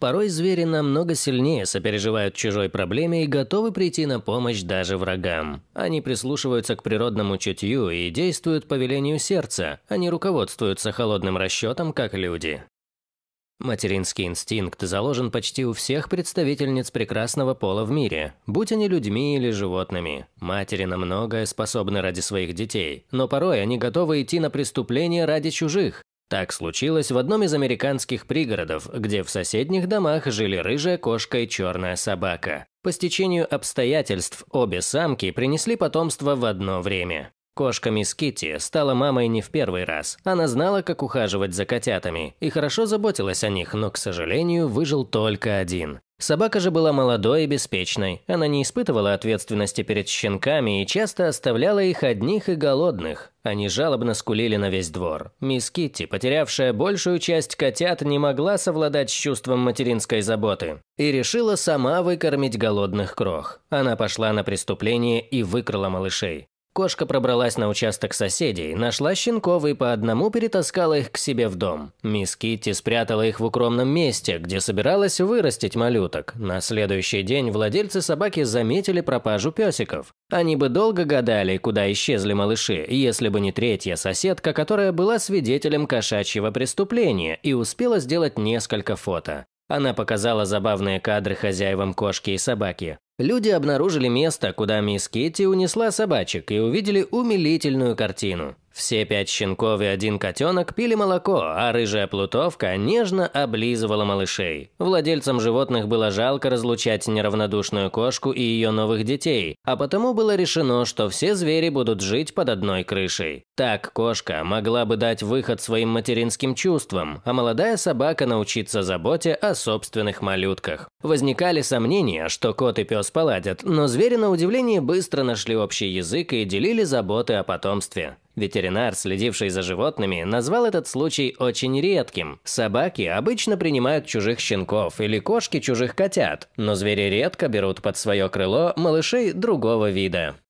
Порой звери намного сильнее сопереживают чужой проблеме и готовы прийти на помощь даже врагам. Они прислушиваются к природному чутью и действуют по велению сердца, они а руководствуются холодным расчетом, как люди. Материнский инстинкт заложен почти у всех представительниц прекрасного пола в мире, будь они людьми или животными. Матери на многое способны ради своих детей, но порой они готовы идти на преступление ради чужих. Так случилось в одном из американских пригородов, где в соседних домах жили рыжая кошка и черная собака. По стечению обстоятельств обе самки принесли потомство в одно время. Кошка мисс Китти стала мамой не в первый раз. Она знала, как ухаживать за котятами, и хорошо заботилась о них, но, к сожалению, выжил только один. Собака же была молодой и беспечной. Она не испытывала ответственности перед щенками и часто оставляла их одних и голодных. Они жалобно скулили на весь двор. Мисс Китти, потерявшая большую часть котят, не могла совладать с чувством материнской заботы и решила сама выкормить голодных крох. Она пошла на преступление и выкрала малышей. Кошка пробралась на участок соседей, нашла щенков и по одному перетаскала их к себе в дом. Мисс Китти спрятала их в укромном месте, где собиралась вырастить малюток. На следующий день владельцы собаки заметили пропажу песиков. Они бы долго гадали, куда исчезли малыши, если бы не третья соседка, которая была свидетелем кошачьего преступления и успела сделать несколько фото. Она показала забавные кадры хозяевам кошки и собаки. Люди обнаружили место, куда мисс Китти унесла собачек и увидели умилительную картину. Все пять щенков и один котенок пили молоко, а рыжая плутовка нежно облизывала малышей. Владельцам животных было жалко разлучать неравнодушную кошку и ее новых детей, а потому было решено, что все звери будут жить под одной крышей. Так кошка могла бы дать выход своим материнским чувствам, а молодая собака научиться заботе о собственных малютках. Возникали сомнения, что кот и пес поладят, но звери на удивление быстро нашли общий язык и делили заботы о потомстве. Ветеринар, следивший за животными, назвал этот случай очень редким. Собаки обычно принимают чужих щенков или кошки чужих котят, но звери редко берут под свое крыло малышей другого вида.